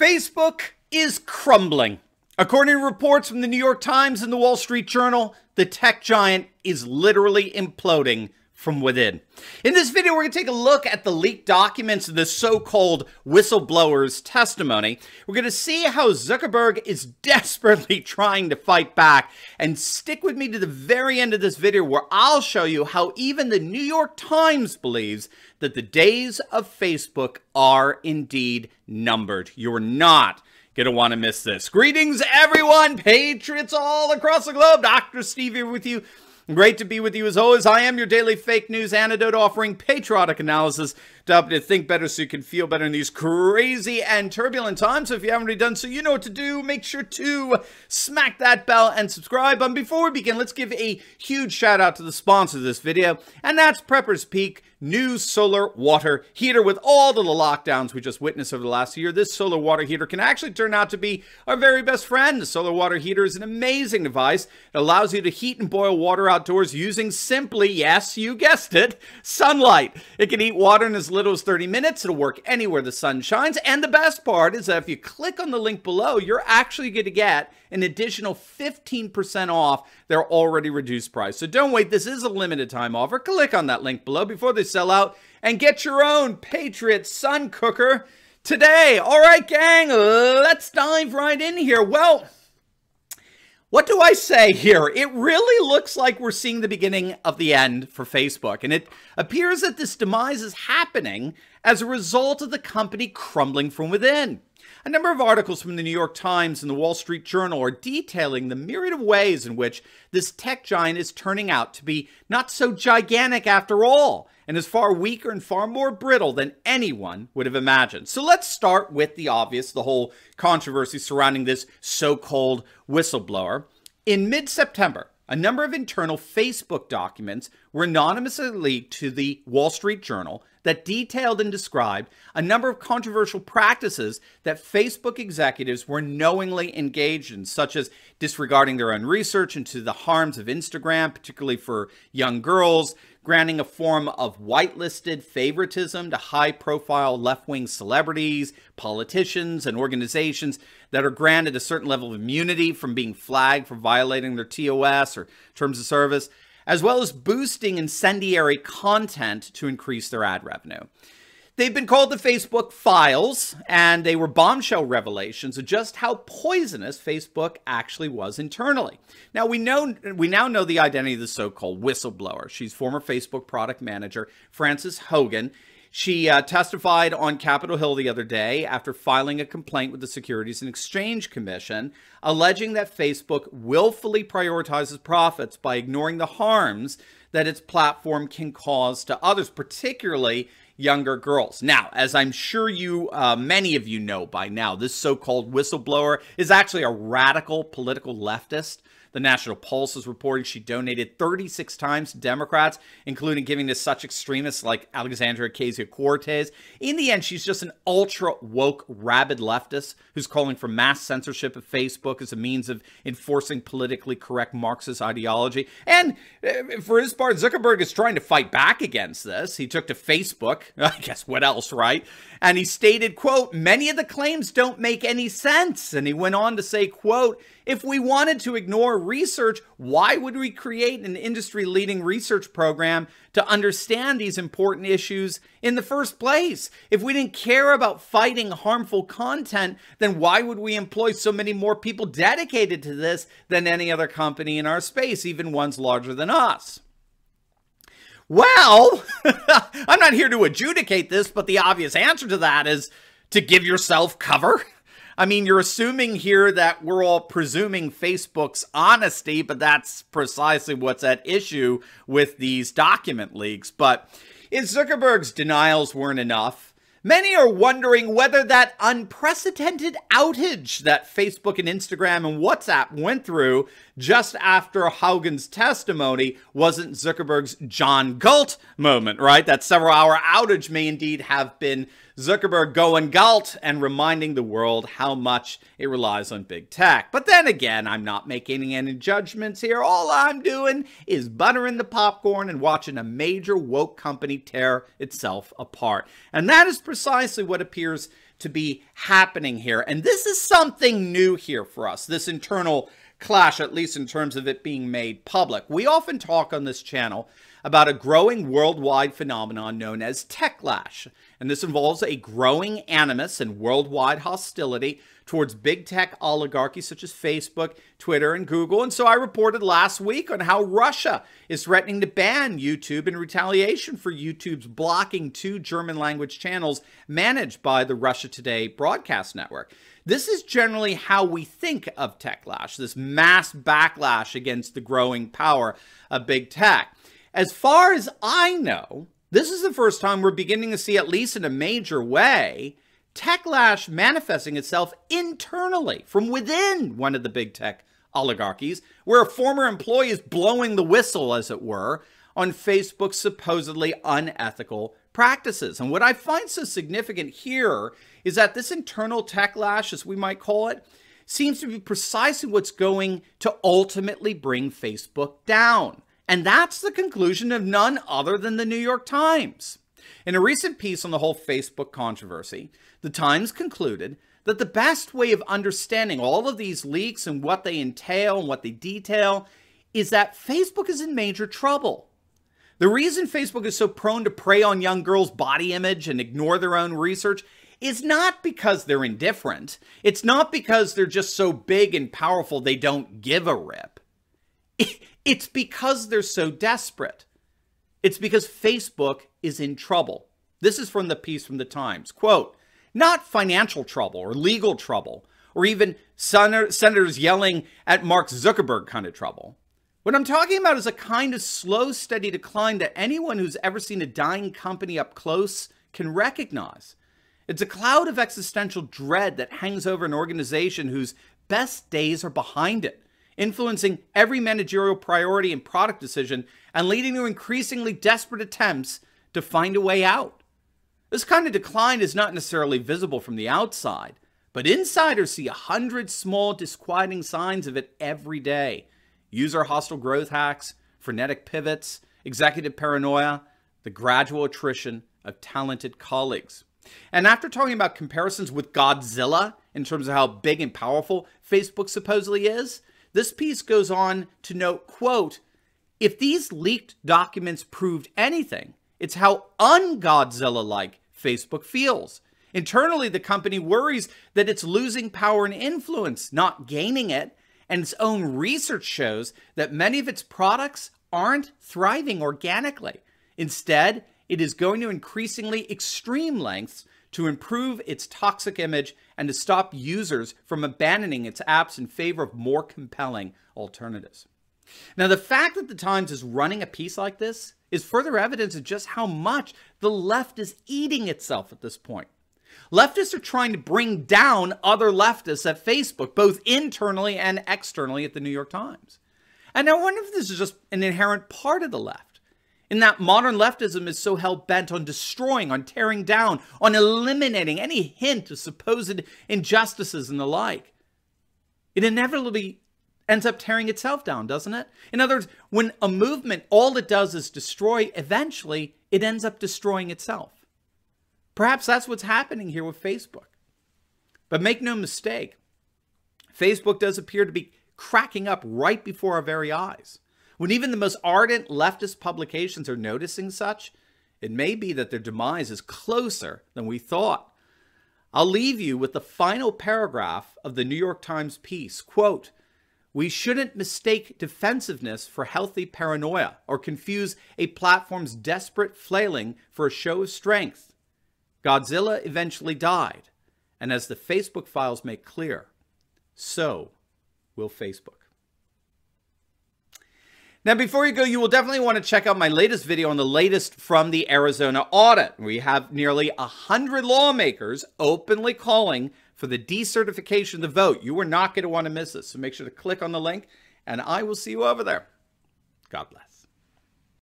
Facebook is crumbling. According to reports from the New York Times and the Wall Street Journal, the tech giant is literally imploding from within. In this video, we're going to take a look at the leaked documents of the so-called whistleblower's testimony. We're going to see how Zuckerberg is desperately trying to fight back. And stick with me to the very end of this video where I'll show you how even the New York Times believes that the days of Facebook are indeed numbered. You're not going to want to miss this. Greetings, everyone, patriots all across the globe. Dr. Steve here with you Great to be with you as always. I am your daily fake news antidote offering patriotic analysis up to think better so you can feel better in these crazy and turbulent times. So If you haven't already done so, you know what to do. Make sure to smack that bell and subscribe. And before we begin, let's give a huge shout out to the sponsor of this video, and that's Preppers Peak new solar water heater with all the lockdowns we just witnessed over the last year. This solar water heater can actually turn out to be our very best friend. The solar water heater is an amazing device. It allows you to heat and boil water outdoors using simply, yes, you guessed it, sunlight. It can heat water in as little little as 30 minutes. It'll work anywhere the sun shines. And the best part is that if you click on the link below, you're actually going to get an additional 15% off their already reduced price. So don't wait. This is a limited time offer. Click on that link below before they sell out and get your own Patriot Sun Cooker today. All right, gang, let's dive right in here. Well, what do I say here? It really looks like we're seeing the beginning of the end for Facebook, and it appears that this demise is happening as a result of the company crumbling from within. A number of articles from the New York Times and the Wall Street Journal are detailing the myriad of ways in which this tech giant is turning out to be not so gigantic after all, and is far weaker and far more brittle than anyone would have imagined. So let's start with the obvious, the whole controversy surrounding this so-called whistleblower. In mid-September, a number of internal Facebook documents were anonymously leaked to the Wall Street Journal that detailed and described a number of controversial practices that Facebook executives were knowingly engaged in, such as disregarding their own research into the harms of Instagram, particularly for young girls, granting a form of whitelisted favoritism to high profile left wing celebrities, politicians, and organizations that are granted a certain level of immunity from being flagged for violating their TOS or terms of service as well as boosting incendiary content to increase their ad revenue. They've been called the Facebook files, and they were bombshell revelations of just how poisonous Facebook actually was internally. Now we know we now know the identity of the so-called whistleblower. She's former Facebook product manager Frances Hogan, she uh, testified on Capitol Hill the other day after filing a complaint with the Securities and Exchange Commission, alleging that Facebook willfully prioritizes profits by ignoring the harms that its platform can cause to others, particularly younger girls. Now, as I'm sure you, uh, many of you know by now, this so-called whistleblower is actually a radical political leftist. The National Pulse is reporting she donated 36 times to Democrats, including giving to such extremists like Alexandria Ocasio-Cortez. In the end, she's just an ultra-woke, rabid leftist who's calling for mass censorship of Facebook as a means of enforcing politically correct Marxist ideology. And uh, for his part, Zuckerberg is trying to fight back against this. He took to Facebook I guess what else, right? And he stated, quote, many of the claims don't make any sense. And he went on to say, quote, if we wanted to ignore research, why would we create an industry leading research program to understand these important issues in the first place? If we didn't care about fighting harmful content, then why would we employ so many more people dedicated to this than any other company in our space, even ones larger than us? Well, I'm not here to adjudicate this, but the obvious answer to that is to give yourself cover. I mean, you're assuming here that we're all presuming Facebook's honesty, but that's precisely what's at issue with these document leaks. But if Zuckerberg's denials weren't enough, Many are wondering whether that unprecedented outage that Facebook and Instagram and WhatsApp went through just after Haugen's testimony wasn't Zuckerberg's John Galt moment, right? That several hour outage may indeed have been Zuckerberg going galt and reminding the world how much it relies on big tech. But then again, I'm not making any judgments here. All I'm doing is buttering the popcorn and watching a major woke company tear itself apart. And that is precisely what appears to be happening here. And this is something new here for us, this internal clash, at least in terms of it being made public. We often talk on this channel about a growing worldwide phenomenon known as techlash and this involves a growing animus and worldwide hostility towards big tech oligarchies such as Facebook, Twitter, and Google. And so I reported last week on how Russia is threatening to ban YouTube in retaliation for YouTube's blocking two German language channels managed by the Russia Today broadcast network. This is generally how we think of techlash, this mass backlash against the growing power of big tech. As far as I know, this is the first time we're beginning to see, at least in a major way, techlash manifesting itself internally from within one of the big tech oligarchies, where a former employee is blowing the whistle, as it were, on Facebook's supposedly unethical practices. And what I find so significant here is that this internal techlash, as we might call it, seems to be precisely what's going to ultimately bring Facebook down. And that's the conclusion of none other than the New York Times. In a recent piece on the whole Facebook controversy, the Times concluded that the best way of understanding all of these leaks and what they entail and what they detail is that Facebook is in major trouble. The reason Facebook is so prone to prey on young girls' body image and ignore their own research is not because they're indifferent. It's not because they're just so big and powerful they don't give a rip. It's because they're so desperate. It's because Facebook is in trouble. This is from the piece from the Times. Quote, not financial trouble or legal trouble or even senators yelling at Mark Zuckerberg kind of trouble. What I'm talking about is a kind of slow, steady decline that anyone who's ever seen a dying company up close can recognize. It's a cloud of existential dread that hangs over an organization whose best days are behind it influencing every managerial priority and product decision, and leading to increasingly desperate attempts to find a way out. This kind of decline is not necessarily visible from the outside, but insiders see a hundred small disquieting signs of it every day. User hostile growth hacks, frenetic pivots, executive paranoia, the gradual attrition of talented colleagues. And after talking about comparisons with Godzilla in terms of how big and powerful Facebook supposedly is, this piece goes on to note, quote, if these leaked documents proved anything, it's how ungodzilla like Facebook feels. Internally, the company worries that it's losing power and influence, not gaining it, and its own research shows that many of its products aren't thriving organically. Instead, it is going to increasingly extreme lengths to improve its toxic image and to stop users from abandoning its apps in favor of more compelling alternatives. Now, the fact that The Times is running a piece like this is further evidence of just how much the left is eating itself at this point. Leftists are trying to bring down other leftists at Facebook, both internally and externally at the New York Times. And I wonder if this is just an inherent part of the left in that modern leftism is so hell bent on destroying, on tearing down, on eliminating any hint of supposed injustices and the like. It inevitably ends up tearing itself down, doesn't it? In other words, when a movement, all it does is destroy, eventually it ends up destroying itself. Perhaps that's what's happening here with Facebook. But make no mistake, Facebook does appear to be cracking up right before our very eyes. When even the most ardent leftist publications are noticing such, it may be that their demise is closer than we thought. I'll leave you with the final paragraph of the New York Times piece. Quote, we shouldn't mistake defensiveness for healthy paranoia or confuse a platform's desperate flailing for a show of strength. Godzilla eventually died, and as the Facebook files make clear, so will Facebook. Now, before you go, you will definitely want to check out my latest video on the latest from the Arizona audit. We have nearly 100 lawmakers openly calling for the decertification of the vote. You are not going to want to miss this, so make sure to click on the link, and I will see you over there. God bless.